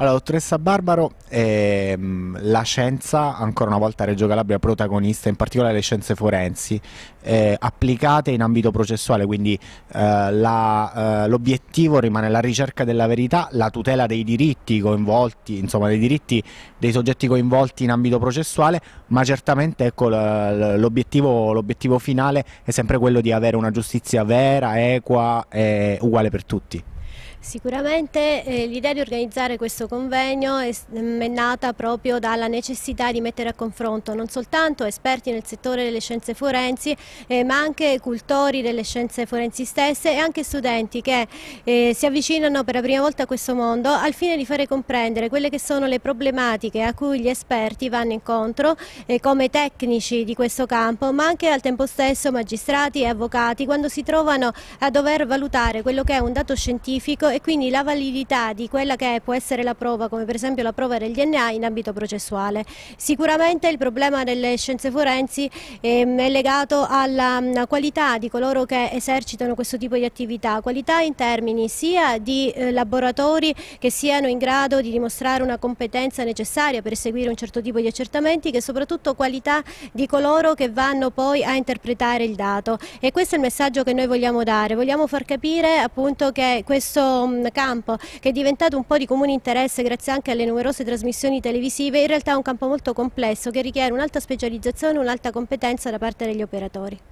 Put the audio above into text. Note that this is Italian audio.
Allora, dottoressa Barbaro, ehm, la scienza, ancora una volta Reggio Calabria protagonista, in particolare le scienze forensi, eh, applicate in ambito processuale, quindi eh, eh l'obiettivo eh, rimane la ricerca della verità, la tutela dei diritti coinvolti, insomma dei diritti dei soggetti coinvolti in ambito processuale, ma certamente ecco, l'obiettivo finale è sempre quello di avere una giustizia vera, equa e uguale per tutti. Sicuramente eh, l'idea di organizzare questo convegno è, è, nata proprio dalla necessità di mettere a confronto non soltanto esperti nel settore delle scienze forensi eh, ma anche cultori delle scienze forensi stesse e anche studenti che eh, si avvicinano per la prima volta a questo mondo al fine di fare comprendere quelle che sono le problematiche a cui gli esperti vanno incontro eh, come tecnici di questo campo ma anche al tempo stesso magistrati e avvocati quando si trovano a dover valutare quello che è un dato scientifico e quindi la validità di quella che può essere la prova, come per esempio la prova del DNA in ambito processuale. Sicuramente il problema delle scienze forensi ehm, è legato alla mm, qualità di coloro che esercitano questo tipo di attività, qualità in termini sia di eh, laboratori che siano in grado di dimostrare una competenza necessaria per seguire un certo tipo di accertamenti che soprattutto qualità di coloro che vanno poi a interpretare il dato e questo è il messaggio che noi vogliamo dare, vogliamo far capire appunto che questo questo campo che è diventato un po' di comune interesse grazie anche alle numerose trasmissioni televisive, in realtà è un campo molto complesso che richiede un'alta specializzazione e un'alta competenza da parte degli operatori.